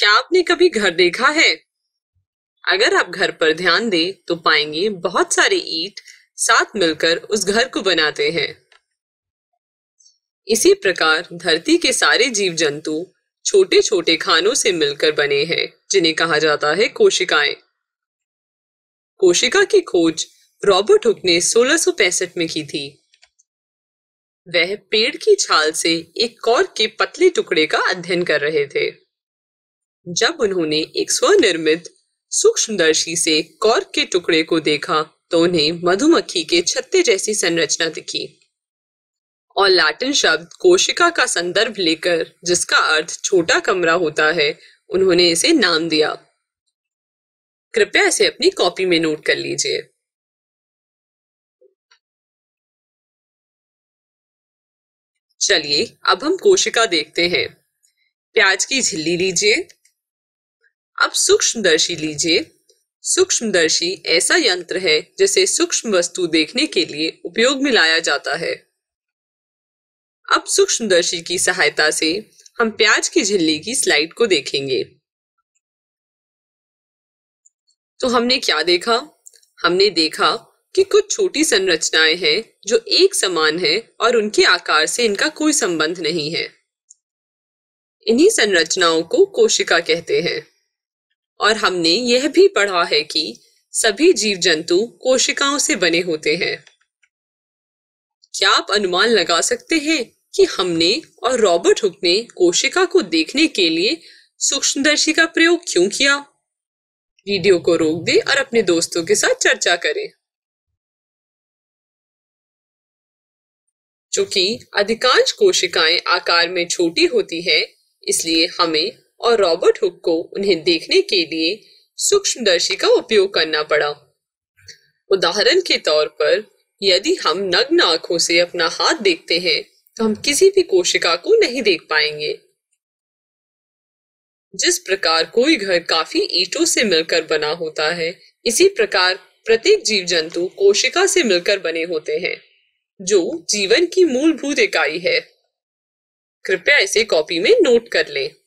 क्या आपने कभी घर देखा है अगर आप घर पर ध्यान दें तो पाएंगे बहुत सारे ईट साथ मिलकर उस घर को बनाते हैं इसी प्रकार धरती के सारे जीव जंतु छोटे छोटे खानों से मिलकर बने हैं जिन्हें कहा जाता है कोशिकाएं कोशिका की खोज रॉबर्ट हुक ने सोलह में की थी वह पेड़ की छाल से एक कौर के पतले टुकड़े का अध्ययन कर रहे थे जब उन्होंने एक स्वनिर्मित सूक्ष्मदर्शी से कौर के टुकड़े को देखा तो उन्हें मधुमक्खी के छत्ते जैसी संरचना दिखी और लैटिन शब्द कोशिका का संदर्भ लेकर जिसका अर्थ छोटा कमरा होता है उन्होंने इसे नाम दिया कृपया इसे अपनी कॉपी में नोट कर लीजिए चलिए अब हम कोशिका देखते हैं प्याज की झिल्ली लीजिए अब सूक्ष्मदर्शी लीजिए सूक्ष्मदर्शी ऐसा यंत्र है जिसे सूक्ष्म वस्तु देखने के लिए उपयोग में लाया जाता है अब सूक्ष्मदर्शी की सहायता से हम प्याज की झिल्ली की स्लाइड को देखेंगे तो हमने क्या देखा हमने देखा कि कुछ छोटी संरचनाएं हैं जो एक समान है और उनके आकार से इनका कोई संबंध नहीं है इन्हीं संरचनाओं को कोशिका कहते हैं और हमने यह भी पढ़ा है कि सभी जीव जंतु कोशिकाओं से बने होते हैं क्या आप अनुमान लगा सकते हैं कि हमने और रॉबर्ट हुक ने कोशिका को देखने के लिए सूक्ष्मदर्शी का प्रयोग क्यों किया वीडियो को रोक दे और अपने दोस्तों के साथ चर्चा करें चूंकि अधिकांश कोशिकाएं आकार में छोटी होती है इसलिए हमें और रॉबर्ट हुक को उन्हें देखने के लिए सूक्ष्मदर्शी का उपयोग करना पड़ा उदाहरण के तौर पर यदि हम नग्न आंखों से अपना हाथ देखते हैं तो हम किसी भी कोशिका को नहीं देख पाएंगे जिस प्रकार कोई घर काफी ईटों से मिलकर बना होता है इसी प्रकार प्रत्येक जीव जंतु कोशिका से मिलकर बने होते हैं जो जीवन की मूलभूत इकाई है कृपया इसे कॉपी में नोट कर लें